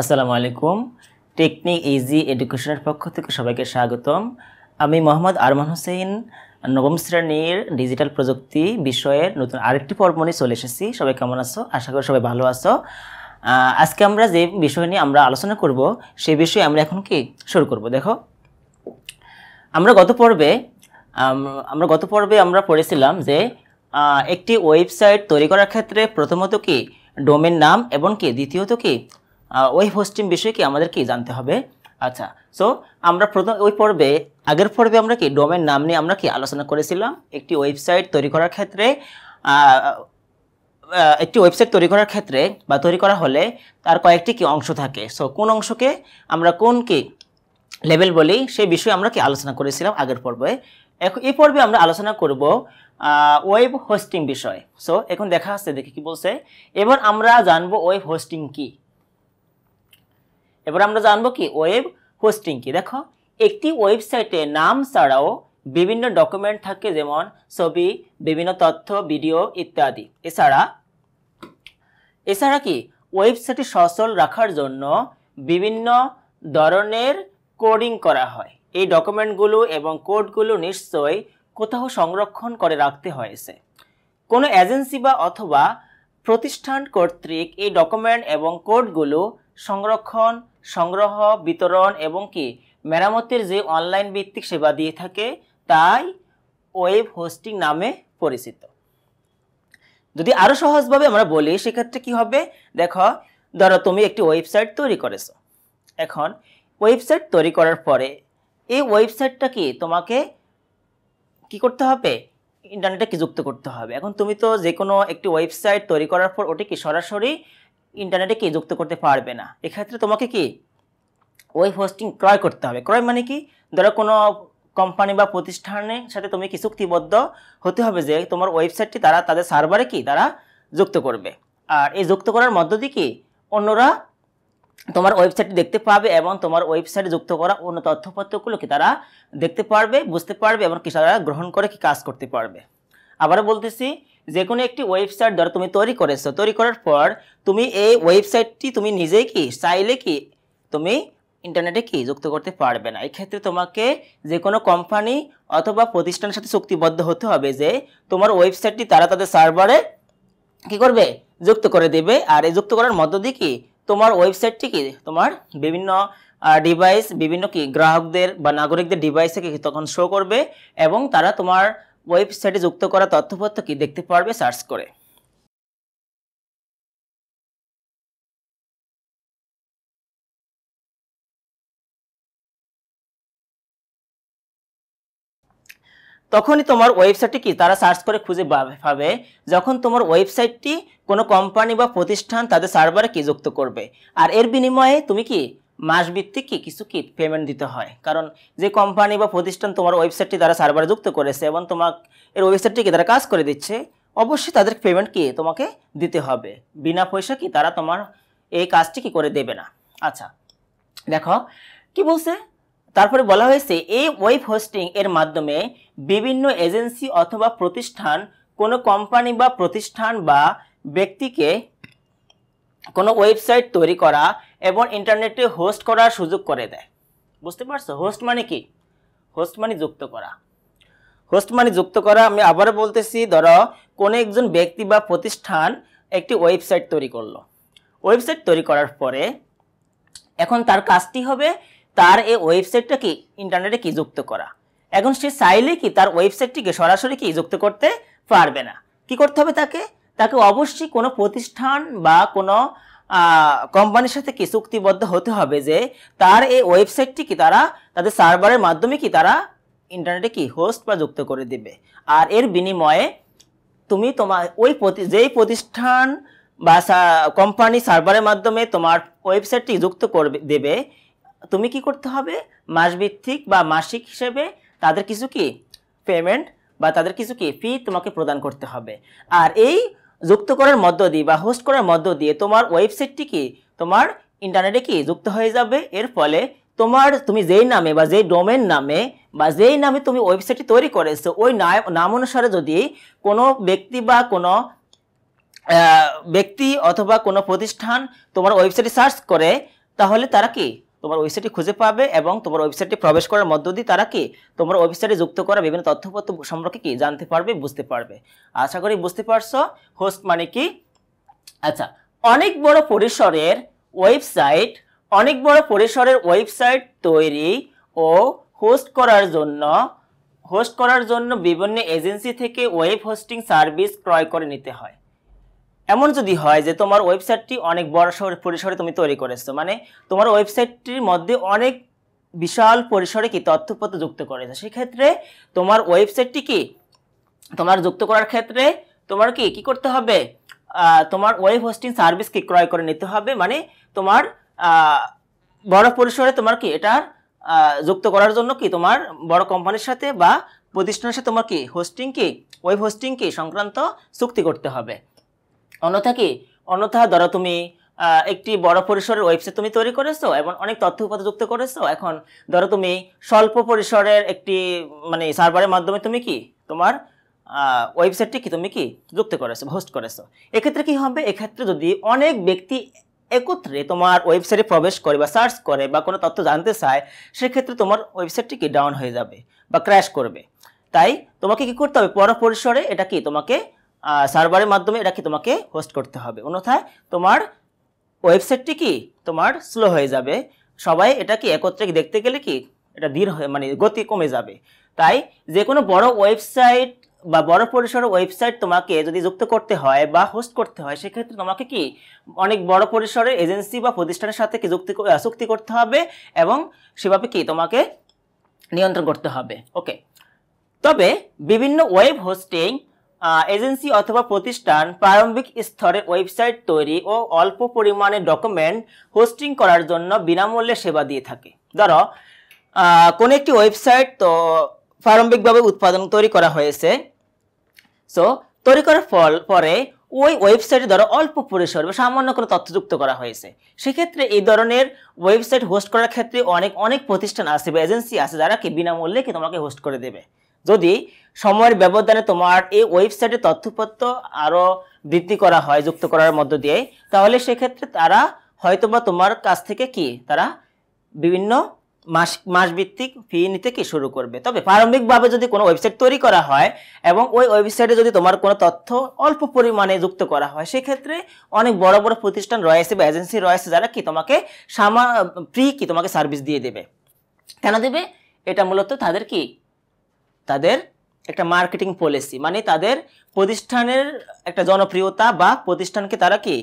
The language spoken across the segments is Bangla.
আসসালামু আলাইকুম টেকনিক ইজি এডুকেশনের পক্ষ থেকে সবাইকে স্বাগতম আমি মোহাম্মদ আরমান হোসেন নবম শ্রেণীর ডিজিটাল প্রযুক্তি বিষয়ের নতুন আরেকটি পর্ব নিয়ে চলে এসেছি সবাই কেমন আছো আশা করি সবাই ভালো আছো আজকে আমরা যে বিষয় নিয়ে আমরা আলোচনা করব সেই বিষয়ে আমরা এখন কি শুরু করব দেখো আমরা গত পর্বে আমরা গত পর্বে আমরা পড়েছিলাম যে একটি ওয়েবসাইট তৈরি করার ক্ষেত্রে প্রথমত কি ডোমেন নাম এবং কি দ্বিতীয়ত কি ওয়েব হোস্টিং আমাদের কি জানতে হবে আচ্ছা সো আমরা প্রথম ওই পর্বে আগের পর্বে আমরা কি ডোমেন নাম নিয়ে আমরা কি আলোচনা করেছিলাম একটি ওয়েবসাইট তৈরি করার ক্ষেত্রে একটি ওয়েবসাইট তৈরি করার ক্ষেত্রে বা তৈরি করা হলে তার কয়েকটি কি অংশ থাকে সো কোন অংশকে আমরা কোন কি লেভেল বলি সেই বিষয়ে আমরা কি আলোচনা করেছিলাম আগের পর্বে এখন এই পর্বে আমরা আলোচনা করব ওয়েব হোস্টিং বিষয় সো এখন দেখা আসছে দেখি কি বলছে এবার আমরা জানবো ওয়েব হোস্টিং কী এবার আমরা জানবো কি ওয়েব হোস্টিং কি দেখো একটি ওয়েবসাইটে নাম ছাড়াও বিভিন্ন ডকুমেন্ট থাকে যেমন ছবি বিভিন্ন তথ্য ভিডিও ইত্যাদি এছাড়া এছাড়া কি ওয়েবসাইটে সচল রাখার জন্য বিভিন্ন ধরনের কোডিং করা হয় এই ডকুমেন্টগুলো এবং কোডগুলো নিশ্চয়ই কোথাও সংরক্ষণ করে রাখতে হয়েছে কোনো এজেন্সি বা অথবা প্রতিষ্ঠান কর্তৃক এই ডকুমেন্ট এবং কোডগুলো সংরক্ষণ সংগ্রহ বিতরণ এবং কি মেরামতির যে অনলাইন ভিত্তিক সেবা দিয়ে থাকে তাই ওয়েব হোস্টিং নামে পরিচিত যদি আরও সহজভাবে আমরা বলি সেক্ষেত্রে কি হবে দেখো ধরো তুমি একটি ওয়েবসাইট তৈরি করেছো এখন ওয়েবসাইট তৈরি করার পরে এই ওয়েবসাইটটা কি তোমাকে কি করতে হবে ইন্টারনেটে কি যুক্ত করতে হবে এখন তুমি তো যে কোনো একটি ওয়েবসাইট তৈরি করার পর ওটি কি সরাসরি ইন্টারনেটে কি যুক্ত করতে পারবে না এক্ষেত্রে তোমাকে কি ওয়েব হোস্টিং ক্রয় করতে হবে ক্রয় মানে কি ধরো কোনো কোম্পানি বা প্রতিষ্ঠানের সাথে তুমি কি চুক্তিবদ্ধ হতে হবে যে তোমার ওয়েবসাইটটি তারা তাদের সার্ভারে কি তারা যুক্ত করবে আর এই যুক্ত করার মধ্য দিয়ে কি অন্যরা তোমার ওয়েবসাইট দেখতে পাবে এবং তোমার ওয়েবসাইটে যুক্ত করা অন্য তথ্যপত্রগুলো কি তারা দেখতে পারবে বুঝতে পারবে এবং কি তারা গ্রহণ করে কি কাজ করতে পারবে আবারও বলতেছি যে কোনো একটি ওয়েবসাইট ধরো তুমি তৈরি করেছো তৈরি করার পর তুমি এই ওয়েবসাইটটি তুমি নিজেই কি চাইলে কি তুমি ইন্টারনেটে কি যুক্ত করতে পারবে না এক্ষেত্রে তোমাকে যে কোনো কোম্পানি অথবা প্রতিষ্ঠানের সাথে চুক্তিবদ্ধ হতে হবে যে তোমার ওয়েবসাইটটি তারা তাদের সার্ভারে কি করবে যুক্ত করে দেবে আর এই যুক্ত করার মধ্য দিয়ে কি তোমার ওয়েবসাইটটি কি তোমার বিভিন্ন ডিভাইস বিভিন্ন কি গ্রাহকদের বা নাগরিকদের ডিভাইসে কি তখন শো করবে এবং তারা তোমার ওয়েবসাইটে যুক্ত করা তথ্যপত্র কি দেখতে পারবে সার্চ করে তখনই তোমার ওয়েবসাইটটি কি তারা সার্চ করে খুঁজে পাবে যখন তোমার ওয়েবসাইটটি কোনো কোম্পানি বা প্রতিষ্ঠান তাদের সার্ভারে কি যুক্ত করবে আর এর বিনিময়ে তুমি কি মাসভিত্তিক কি কিছু কি পেমেন্ট দিতে হয় কারণ যে কোম্পানি বা প্রতিষ্ঠান তোমার ওয়েবসাইটটি দ্বারা সার্ভারে যুক্ত করেছে এবং তোমার এর ওয়েবসাইটটিকে তারা কাজ করে দিচ্ছে অবশ্যই তাদের পেমেন্ট কি তোমাকে দিতে হবে বিনা পয়সা কি তারা তোমার এই কাজটি কি করে দেবে না আচ্ছা দেখো কি বলছে তারপরে বলা হয়েছে এই ওয়েব হোস্টিং এর মাধ্যমে বিভিন্ন এজেন্সি অথবা প্রতিষ্ঠান কোনো কোম্পানি বা প্রতিষ্ঠান বা ব্যক্তিকে কোনো ওয়েবসাইট তৈরি করা এবং ইন্টারনেটে হোস্ট করার সুযোগ করে দেয় বুঝতে পারছো হোস্ট মানে কি হোস্ট মানে যুক্ত করা হোস্ট মানে যুক্ত করা আমি আবারও বলতেছি ধরো কোনো একজন ব্যক্তি বা প্রতিষ্ঠান একটি ওয়েবসাইট তৈরি করলো ওয়েবসাইট তৈরি করার পরে এখন তার কাজটি হবে তার এই ওয়েবসাইটটা কি ইন্টারনেটে কি যুক্ত করা এখন সে চাইলে কি তার ওয়েবসাইটটিকে সরাসরি কি যুক্ত করতে পারবে না কি করতে হবে তাকে তাকে অবশ্যই কোনো প্রতিষ্ঠান বা কোনো কোম্পানির সাথে কি চুক্তিবদ্ধ হতে হবে যে তার এই ওয়েবসাইটটি কি তারা তাদের সার্ভারের মাধ্যমে কি তারা ইন্টারনেটে কি হোস্ট বা যুক্ত করে দেবে আর এর বিনিময়ে তুমি তোমার ওই যেই প্রতিষ্ঠান বা কোম্পানি সার্ভারের মাধ্যমে তোমার ওয়েবসাইটটি যুক্ত করবে দেবে তুমি কি করতে হবে মাসভিত্তিক বা মাসিক হিসেবে তাদের কিছু কি পেমেন্ট বা তাদের কিছু কি ফি তোমাকে প্রদান করতে হবে আর এই যুক্ত করার মধ্য দিয়ে বা হোস্ট করার মধ্য দিয়ে তোমার ওয়েবসাইটটি কি তোমার ইন্টারনেটে কি যুক্ত হয়ে যাবে এর ফলে তোমার তুমি যেই নামে বা যেই ডোমেন নামে বা যেই নামে তুমি ওয়েবসাইটটি তৈরি করেছো ওই নাম অনুসারে যদি কোনো ব্যক্তি বা কোনো ব্যক্তি অথবা কোনো প্রতিষ্ঠান তোমার ওয়েবসাইটে সার্চ করে তাহলে তারা কি তোমার ওয়েবসাইটটি খুঁজে পাবে এবং তোমার ওয়েবসাইটে প্রবেশ করার মধ্য দিয়ে তারা কি তোমার ওয়েবসাইটে যুক্ত করা বিভিন্ন তথ্যপত্র সম্পর্কে কি জানতে পারবে বুঝতে পারবে আশা করি বুঝতে পারছো হোস্ট মানে কি আচ্ছা অনেক বড় পরিসরের ওয়েবসাইট অনেক বড় পরিসরের ওয়েবসাইট তৈরি ও হোস্ট করার জন্য হোস্ট করার জন্য বিভিন্ন এজেন্সি থেকে ওয়েব হোস্টিং সার্ভিস ক্রয় করে নিতে হয় এমন যদি হয় যে তোমার ওয়েবসাইটটি অনেক বড় শহর পরিসরে তুমি তৈরি করেছো মানে তোমার ওয়েবসাইটটির মধ্যে অনেক বিশাল পরিসরে কি তথ্যপত্র যুক্ত করেছে সেক্ষেত্রে তোমার ওয়েবসাইটটি কি তোমার যুক্ত করার ক্ষেত্রে তোমার কি কি করতে হবে তোমার ওয়েব হোস্টিং সার্ভিস কি ক্রয় করে নিতে হবে মানে তোমার বড় পরিসরে তোমার কি এটা যুক্ত করার জন্য কি তোমার বড় কোম্পানির সাথে বা প্রতিষ্ঠানের সাথে তোমার কি হোস্টিং কি ওয়েব হোস্টিং কি সংক্রান্ত চুক্তি করতে হবে অন্যথা কি অন্যথা ধরো তুমি একটি বড় পরিসরের ওয়েবসাইট তুমি তৈরি করেছো এবং অনেক তথ্য উপাত্ত যুক্ত করেছো এখন ধরো তুমি স্বল্প পরিসরের একটি মানে সার্ভারের মাধ্যমে তুমি কি তোমার ওয়েবসাইটটি কি তুমি কি যুক্ত করেছো হোস্ট করেছো এক্ষেত্রে কি হবে এক্ষেত্রে যদি অনেক ব্যক্তি একত্রে তোমার ওয়েবসাইটে প্রবেশ করে বা সার্চ করে বা কোনো তথ্য জানতে চায় সেক্ষেত্রে তোমার ওয়েবসাইটটি কি ডাউন হয়ে যাবে বা ক্র্যাশ করবে তাই তোমাকে কি করতে হবে পর পরিসরে এটা কি তোমাকে সার্ভারের মাধ্যমে এটাকে তোমাকে হোস্ট করতে হবে অন্যথায় তোমার ওয়েবসাইটটি কি তোমার স্লো হয়ে যাবে সবাই এটা কি একত্রে দেখতে গেলে কি এটা ধীর হয়ে মানে গতি কমে যাবে তাই যে কোনো বড় ওয়েবসাইট বা বড় পরিসরের ওয়েবসাইট তোমাকে যদি যুক্ত করতে হয় বা হোস্ট করতে হয় সেক্ষেত্রে তোমাকে কি অনেক বড় পরিসরের এজেন্সি বা প্রতিষ্ঠানের সাথে কি যুক্তি চুক্তি করতে হবে এবং সেভাবে কি তোমাকে নিয়ন্ত্রণ করতে হবে ওকে তবে বিভিন্ন ওয়েব হোস্টিং এজেন্সি অথবা প্রতিষ্ঠান প্রারম্ভিক স্তরে ওয়েবসাইট তৈরি ও অল্প পরিমাণে ডকুমেন্ট হোস্টিং করার জন্য বিনামূল্যে সেবা দিয়ে থাকে ধরো কোনো একটি ওয়েবসাইট তো প্রারম্ভিকভাবে উৎপাদন তৈরি করা হয়েছে সো তৈরি করার ফল পরে ওই ওয়েবসাইটে ধরো অল্প পরিসর বা সামান্য কোনো তথ্য যুক্ত করা হয়েছে সেক্ষেত্রে এই ধরনের ওয়েবসাইট হোস্ট করার ক্ষেত্রে অনেক অনেক প্রতিষ্ঠান আছে বা এজেন্সি আছে যারা কি বিনামূল্যে কি তোমাকে হোস্ট করে দেবে যদি সময়ের ব্যবধানে তোমার এই ওয়েবসাইটে তথ্যপত্র আরও বৃদ্ধি করা হয় যুক্ত করার মধ্য দিয়ে তাহলে সেক্ষেত্রে তারা হয়তোবা তোমার কাছ থেকে কি তারা বিভিন্ন মাস মাসভিত্তিক ফি নিতে কি শুরু করবে তবে প্রারম্ভিকভাবে যদি কোনো ওয়েবসাইট তৈরি করা হয় এবং ওই ওয়েবসাইটে যদি তোমার কোনো তথ্য অল্প পরিমাণে যুক্ত করা হয় সেক্ষেত্রে অনেক বড় বড় প্রতিষ্ঠান রয়েছে বা এজেন্সি রয়েছে যারা কি তোমাকে সামা ফ্রি কি তোমাকে সার্ভিস দিয়ে দেবে কেন দেবে এটা মূলত তাদের কি তাদের একটা মার্কেটিং পলিসি মানে তাদের প্রতিষ্ঠানের একটা জনপ্রিয়তা বা প্রতিষ্ঠানকে তারা কি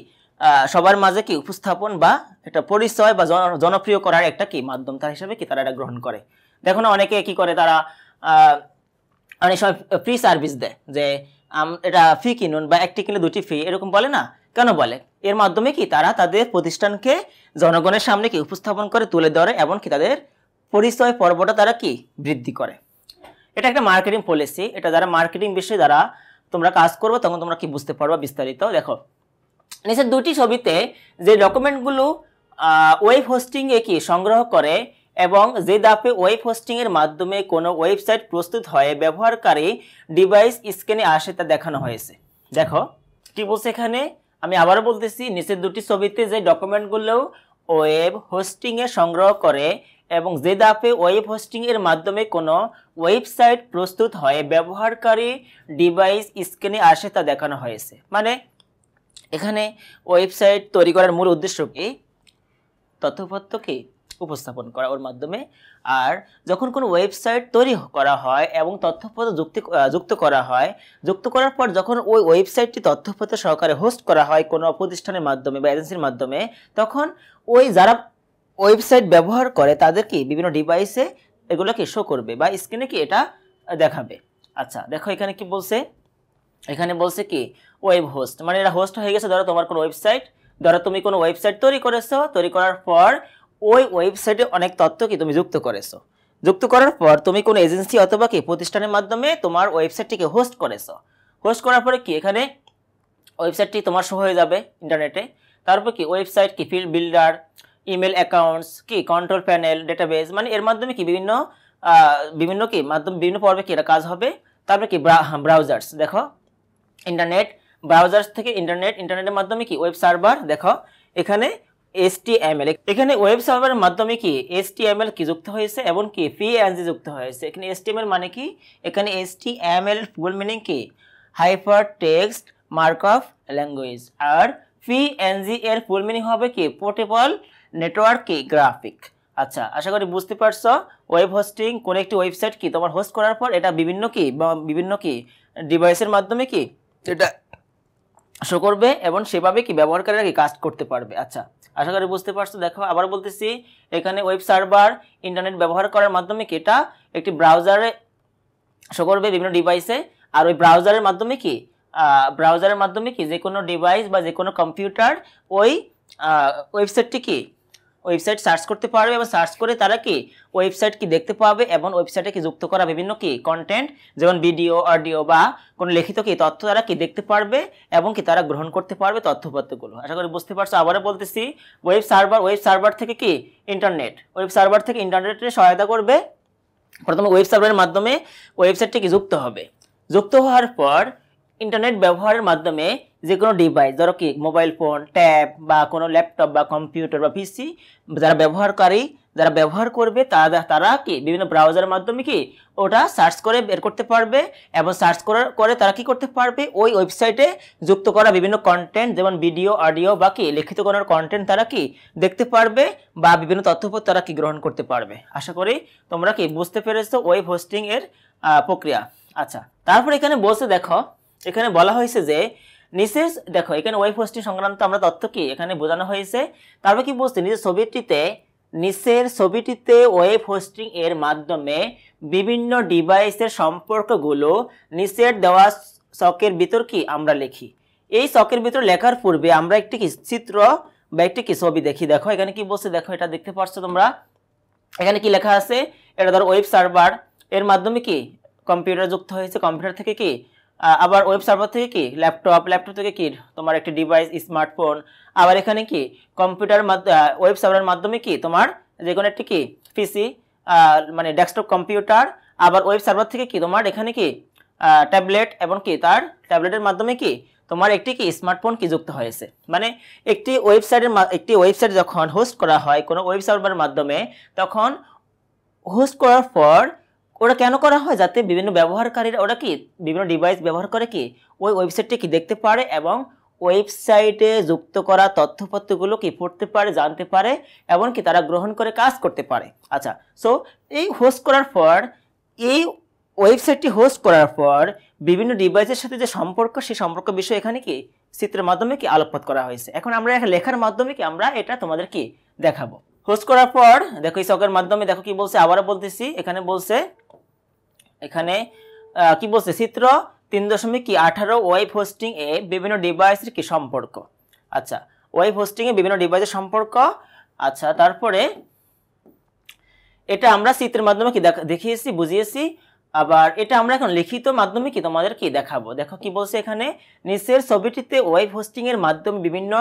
সবার মাঝে কি উপস্থাপন বা একটা পরিচয় বা জনপ্রিয় করার একটা কি মাধ্যম তার হিসাবে কি তারা এটা গ্রহণ করে দেখো না অনেকে কি করে তারা অনেক সময় ফ্রি সার্ভিস দেয় যে এটা ফি কিনুন বা একটি কিনলে দুটি ফি এরকম বলে না কেন বলে এর মাধ্যমে কি তারা তাদের প্রতিষ্ঠানকে জনগণের সামনে কি উপস্থাপন করে তুলে ধরে এমনকি তাদের পরিচয় পর্বটা তারা কি বৃদ্ধি করে এটা একটা মার্কেটিং পলিসি এটা যারা মার্কেটিং বিষয়ে যারা তোমরা কাজ করবে তখন তোমরা কি বুঝতে পারবা বিস্তারিত দেখো নিচের দুটি ছবিতে যে ডকুমেন্টগুলো ওয়েব হোস্টিংয়ে কি সংগ্রহ করে এবং যে দাপে ওয়েব হোস্টিংয়ের মাধ্যমে কোনো ওয়েবসাইট প্রস্তুত হয় ব্যবহারকারী ডিভাইস স্ক্যানে আসে তা দেখানো হয়েছে দেখো কি বলছে এখানে আমি আবারও বলতেছি নিচের দুটি ছবিতে যে ডকুমেন্টগুলো ওয়েব হোস্টিংয়ে সংগ্রহ করে এবং জেদ আপে ওয়েব হোস্টিংয়ের মাধ্যমে কোনো ওয়েবসাইট প্রস্তুত হয় ব্যবহারকারী ডিভাইস স্ক্রিনে আসে তা দেখানো হয়েছে মানে এখানে ওয়েবসাইট তৈরি করার মূল উদ্দেশ্য কি তথ্যপত্রকে উপস্থাপন করা ওর মাধ্যমে আর যখন কোনো ওয়েবসাইট তৈরি করা হয় এবং তথ্যপত্র যুক্তি যুক্ত করা হয় যুক্ত করার পর যখন ওই ওয়েবসাইটটি তথ্যপত্র সহকারে হোস্ট করা হয় কোনো প্রতিষ্ঠানের মাধ্যমে বা এজেন্সির মাধ্যমে তখন ওই যারা ওয়েবসাইট ব্যবহার করে তাদেরকে বিভিন্ন ডিভাইসে এগুলোকে শো করবে বা স্ক্রিনে কি এটা দেখাবে আচ্ছা দেখো এখানে কি বলছে এখানে বলছে কি ওয়েব হোস্ট মানে এটা হোস্ট হয়ে গেছে ধরো তোমার কোনো ওয়েবসাইট ধরো তুমি কোনো ওয়েবসাইট তৈরি করেছো তৈরি করার পর ওই ওয়েবসাইটে অনেক তথ্য কি তুমি যুক্ত করেছো যুক্ত করার পর তুমি কোনো এজেন্সি অথবা কি প্রতিষ্ঠানের মাধ্যমে তোমার ওয়েবসাইটটিকে হোস্ট করেছো হোস্ট করার পরে কি এখানে ওয়েবসাইটটি তোমার শো হয়ে যাবে ইন্টারনেটে তারপর কি ওয়েবসাইট কি ফিল্ড বিল্ডার ইমেল অ্যাকাউন্টস কি কন্ট্রোল প্যানেল ডেটাবেস মানে এর মাধ্যমে কি বিভিন্ন বিভিন্ন কি মাধ্যম বিভিন্ন পর্বে কি এটা কাজ হবে তারপরে কি ব্রাউজার্স দেখো ইন্টারনেট ব্রাউজার্স থেকে ইন্টারনেট ইন্টারনেটের মাধ্যমে কি ওয়েব সার্ভার দেখো এখানে এসটিএমএল এখানে ওয়েব সার্ভারের মাধ্যমে কি এসটিএমএল কি যুক্ত হয়েছে এবং কি পিএনজি যুক্ত হয়েছে এখানে এসটিএমএল মানে কি এখানে এসটিএমএল ফুল মিনিং কি hyper text markup language আর পিএনজি এর ফুল মিনিং হবে কি পোর্টেবল কি গ্রাফিক আচ্ছা আশা করি বুঝতে পারছো ওয়েব হোস্টিং কোনো একটি ওয়েবসাইট কি তোমার হোস্ট করার পর এটা বিভিন্ন কি বা বিভিন্ন কি ডিভাইসের মাধ্যমে কি এটা শো করবে এবং সেভাবে কি ব্যবহারকারীরা কি কাজ করতে পারবে আচ্ছা আশা করি বুঝতে পারছো দেখো আবার বলতেছি এখানে ওয়েব সার্ভার ইন্টারনেট ব্যবহার করার মাধ্যমে কি এটা একটি ব্রাউজারে শো করবে বিভিন্ন ডিভাইসে আর ওই ব্রাউজারের মাধ্যমে কি ব্রাউজারের মাধ্যমে কি যে কোনো ডিভাইস বা যে কোনো কম্পিউটার ওই ওয়েবসাইটটি কি ওয়েবসাইট সার্চ করতে পারবে এবং সার্চ করে তারা কি ওয়েবসাইট কি দেখতে পাবে এবং ওয়েবসাইটে কি যুক্ত করা বিভিন্ন কি কন্টেন্ট যেমন ভিডিও অডিও বা কোনো লিখিত কি তথ্য তারা কি দেখতে পারবে এবং কি তারা গ্রহণ করতে পারবে তথ্যপত্রগুলো আশা করি বুঝতে পারছো আবারও বলতেছি ওয়েব সার্ভার ওয়েব সার্ভার থেকে কি ইন্টারনেট ওয়েব সার্ভার থেকে ইন্টারনেটে সহায়তা করবে প্রথমে ওয়েব সার্ভারের মাধ্যমে ওয়েবসাইটটি কি যুক্ত হবে যুক্ত হওয়ার পর ইন্টারনেট ব্যবহারের মাধ্যমে যে কোনো ডিভাইস ধরো কি মোবাইল ফোন ট্যাব বা কোনো ল্যাপটপ বা কম্পিউটার বা পিসি যারা ব্যবহারকারী যারা ব্যবহার করবে তারা তারা কি বিভিন্ন ব্রাউজারের মাধ্যমে কি ওটা সার্চ করে বের করতে পারবে এবং সার্চ করার করে তারা কি করতে পারবে ওই ওয়েবসাইটে যুক্ত করা বিভিন্ন কন্টেন্ট যেমন ভিডিও অডিও বা কি লিখিত করার কন্টেন্ট তারা কি দেখতে পারবে বা বিভিন্ন তথ্যপথ তারা কি গ্রহণ করতে পারবে আশা করি তোমরা কি বুঝতে পেরেছো ওয়েব হোস্টিংয়ের প্রক্রিয়া আচ্ছা তারপর এখানে বলছে দেখো এখানে বলা হয়েছে যে নিসেস দেখো এখানে ওয়েব হোস্টিং সংক্রান্ত আমরা তথ্য কি এখানে বোঝানো হয়েছে তারপর কি বলছে নিজের ছবিটিতে নিসের ছবিটিতে ওয়েব হোস্টিং এর মাধ্যমে বিভিন্ন ডিভাইসের সম্পর্কগুলো নিসের দেওয়া চকের ভিতর কি আমরা লিখি এই চকের ভিতর লেখার পূর্বে আমরা একটি কি চিত্র বা একটি কি ছবি দেখি দেখো এখানে কি বলছে দেখো এটা দেখতে পাচ্ছ তোমরা এখানে কি লেখা আছে এটা ধর ওয়েব সার্ভার এর মাধ্যমে কি কম্পিউটার যুক্ত হয়েছে কম্পিউটার থেকে কি আবার ওয়েব সার্ভার থেকে কি ল্যাপটপ ল্যাপটপ থেকে কি তোমার একটি ডিভাইস স্মার্টফোন আবার এখানে কি কম্পিউটার ওয়েব সার্ভারের মাধ্যমে কি তোমার যে কোনো একটি কি পিসি মানে ডেস্কটপ কম্পিউটার আবার ওয়েব সার্ভার থেকে কি তোমার এখানে কি ট্যাবলেট এবং কি তার ট্যাবলেটের মাধ্যমে কি তোমার একটি কি স্মার্টফোন কি যুক্ত হয়েছে মানে একটি ওয়েবসাইটের একটি ওয়েবসাইট যখন হোস্ট করা হয় কোনো ওয়েব সার্ভারের মাধ্যমে তখন হোস্ট করার পর ওটা কেন করা হয় যাতে বিভিন্ন ব্যবহারকারীরা ওরা কি বিভিন্ন ডিভাইস ব্যবহার করে কি ওই ওয়েবসাইটটি কি দেখতে পারে এবং ওয়েবসাইটে যুক্ত করা তথ্যপত্রগুলো কি পড়তে পারে জানতে পারে এবং কি তারা গ্রহণ করে কাজ করতে পারে আচ্ছা সো এই হোস্ট করার পর এই ওয়েবসাইটটি হোস্ট করার পর বিভিন্ন ডিভাইসের সাথে যে সম্পর্ক সেই সম্পর্ক বিষয়ে এখানে কি চিত্রের মাধ্যমে কি আলোকপাত করা হয়েছে এখন আমরা লেখার মাধ্যমে কি আমরা এটা তোমাদের কি দেখাবো হোস্ট করার পর দেখো এই চকের মাধ্যমে দেখো কি বলছে আবারও বলতেছি এখানে বলছে এখানে কি বলছে চিত্র তিন দশমিক কি আঠারো ওয়েব হোস্টিং এ বিভিন্ন ডিভাইসের কি সম্পর্ক আচ্ছা ওয়েব হোস্টিংয়ে বিভিন্ন ডিভাইসের সম্পর্ক আচ্ছা তারপরে এটা আমরা চিত্রের মাধ্যমে কি দেখিয়েছি বুঝিয়েছি আবার এটা আমরা এখন লিখিত মাধ্যমে কি তোমাদের কি দেখাবো দেখো কি বলছে এখানে নিচের ছবিটিতে ওয়েব হোস্টিংয়ের মাধ্যমে বিভিন্ন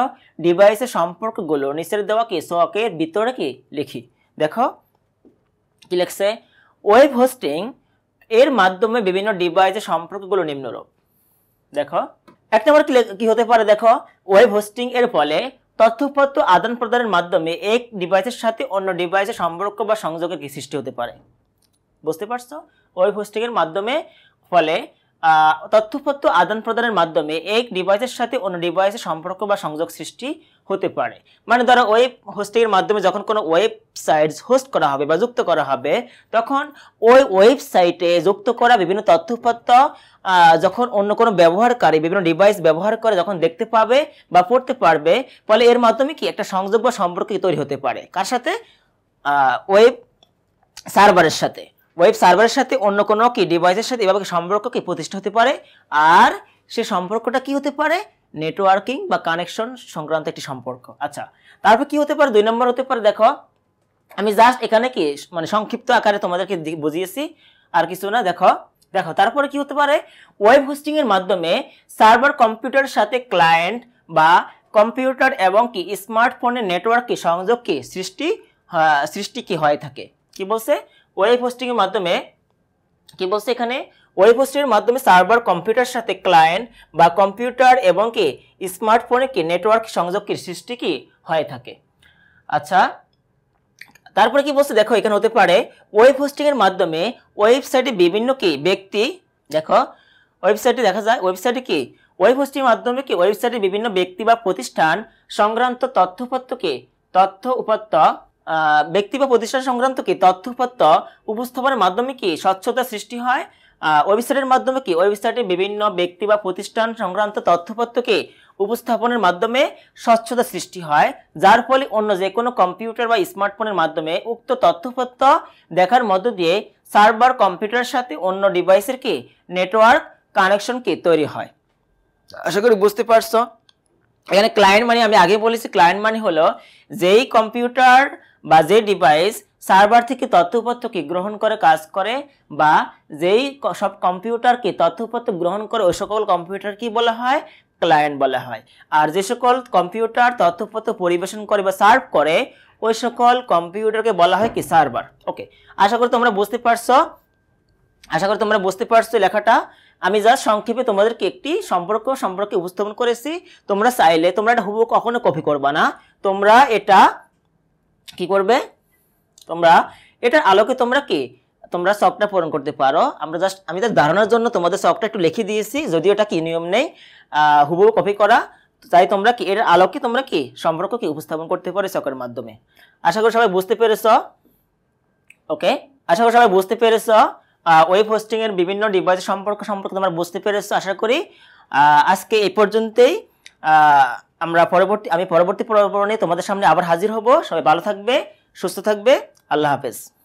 ডিভাইসের সম্পর্কগুলো নিচের দেওয়া কি সকের ভিতরে কি লিখি দেখো কি লেখছে ওয়েব হোস্টিং এর মাধ্যমে বিভিন্ন ডিভাইসের সম্পর্কগুলো নিম্নরূপ দেখো এক নম্বর কি হতে পারে দেখো ওয়েব হোস্টিং এর ফলে তথ্যপত্র আদান প্রদানের মাধ্যমে এক ডিভাইসের সাথে অন্য ডিভাইসের সম্পর্ক বা সংযোগের কি সৃষ্টি হতে পারে বুঝতে পারছো ওয়েব হোস্টিংয়ের মাধ্যমে ফলে তথ্যপত্র আদান প্রদানের মাধ্যমে এক ডিভাইসের সাথে অন্য ডিভাইসের সম্পর্ক বা সংযোগ সৃষ্টি হতে পারে মানে ধরো ওয়েব হোস্টিংয়ের মাধ্যমে যখন কোনো ওয়েবসাইট হোস্ট করা হবে বা যুক্ত করা হবে তখন ওই ওয়েবসাইটে যুক্ত করা বিভিন্ন তথ্যপত্র যখন অন্য কোনো ব্যবহারকারী বিভিন্ন ডিভাইস ব্যবহার করে যখন দেখতে পাবে বা পড়তে পারবে ফলে এর মাধ্যমে কি একটা সংযোগ বা সম্পর্ক তৈরি হতে পারে কার সাথে ওয়েব সার্ভারের সাথে ওয়েব সার্ভারের সাথে অন্য কোনো কি ডিভাইসের সাথে এভাবে সম্পর্ক কি প্রতিষ্ঠা হতে পারে আর সে সম্পর্কটা কি হতে পারে নেটওয়ার্কিং বা কানেকশন সংক্রান্ত একটি সম্পর্ক আচ্ছা তারপর কি হতে পারে দুই নম্বর হতে পারে দেখো আমি জাস্ট এখানে কি মানে সংক্ষিপ্ত আকারে তোমাদেরকে বুঝিয়েছি আর কিছু না দেখো দেখো তারপরে কি হতে পারে ওয়েব হোস্টিং এর মাধ্যমে সার্ভার কম্পিউটার সাথে ক্লায়েন্ট বা কম্পিউটার এবং কি স্মার্টফোনের নেটওয়ার্ককে সংযোগকে সৃষ্টি হ্যাঁ, সৃষ্টি কি হয়ে থাকে কি বলছে ওয়েব হোস্টিংয়ের মাধ্যমে কি বলছে এখানে ওয়েব হোস্টিংয়ের মাধ্যমে সার্ভার কম্পিউটার সাথে ক্লায়েন্ট বা কম্পিউটার এবং কি স্মার্টফোনে কি নেটওয়ার্ক সংযোগের সৃষ্টি কি হয়ে থাকে আচ্ছা তারপরে কি বলছে দেখো এখানে হতে পারে ওয়েব হোস্টিংয়ের মাধ্যমে ওয়েবসাইটে বিভিন্ন কি ব্যক্তি দেখো ওয়েবসাইটে দেখা যায় ওয়েবসাইটে কি ওয়েব হোস্টিংয়ের মাধ্যমে কি ওয়েবসাইটে বিভিন্ন ব্যক্তি বা প্রতিষ্ঠান সংক্রান্ত তথ্যপত্রকে তথ্য উপাত্ত ব্যক্তি বা প্রতিষ্ঠান সংক্রান্ত কি তথ্যপত্র উপস্থাপনের মাধ্যমে কি স্বচ্ছতা সৃষ্টি হয় ওয়েবসাইটের মাধ্যমে কি ওয়েবসাইটে বিভিন্ন ব্যক্তি বা প্রতিষ্ঠান সংক্রান্ত তথ্যপত্রকে উপস্থাপনের মাধ্যমে স্বচ্ছতা সৃষ্টি হয় যার ফলে অন্য যে কোনো কম্পিউটার বা স্মার্টফোনের মাধ্যমে উক্ত তথ্যপত্র দেখার মধ্য দিয়ে সার্ভার কম্পিউটারের সাথে অন্য ডিভাইসের কি নেটওয়ার্ক কানেকশন কি তৈরি হয় আশা করি বুঝতে পারছো এখানে ক্লায়েন্ট মানে আমি আগে বলেছি ক্লায়েন্ট মানে হলো যেই কম্পিউটার বা যে ডিভাইস সার্ভার থেকে তথ্যপত্রকে গ্রহণ করে কাজ করে বা যেই সব কম্পিউটারকে তথ্যপত্র গ্রহণ করে ওই সকল কম্পিউটার কি বলা হয় ক্লায়েন্ট বলা হয় আর যে সকল কম্পিউটার তথ্যপত্র পরিবেশন করে বা সার্ভ করে ওই সকল কম্পিউটারকে বলা হয় কি সার্ভার ওকে আশা করি তোমরা বুঝতে পারছো আশা করি তোমরা বুঝতে পারছো লেখাটা আমি যা সংক্ষেপে তোমাদেরকে একটি সম্পর্ক সম্পর্কে উপস্থাপন করেছি তোমরা চাইলে তোমরা এটা হুবু কখনো কপি করবা না তোমরা এটা কি করবে তোমরা এটার আলোকে তোমরা কি তোমরা সবটা পূরণ করতে পারো আমরা জাস্ট আমি তার ধারণার জন্য তোমাদের সবটা একটু লিখে দিয়েছি যদিও এটা কি নিয়ম নেই হুবহু কপি করা তাই তোমরা কি এর আলোকে তোমরা কি সম্পর্ক কি উপস্থাপন করতে পারো চকের মাধ্যমে আশা করি সবাই বুঝতে পেরেছ ওকে আশা করি সবাই বুঝতে পেরেছ ওয়েব হোস্টিংয়ের বিভিন্ন ডিভাইস সম্পর্ক সম্পর্কে তোমরা বুঝতে পেরেছ আশা করি আজকে এই পর্যন্তই আমরা পরবর্তী আমি পরবর্তী পর্ব তোমাদের সামনে আবার হাজির হব সবাই ভালো থাকবে সুস্থ থাকবে আল্লাহ হাফেজ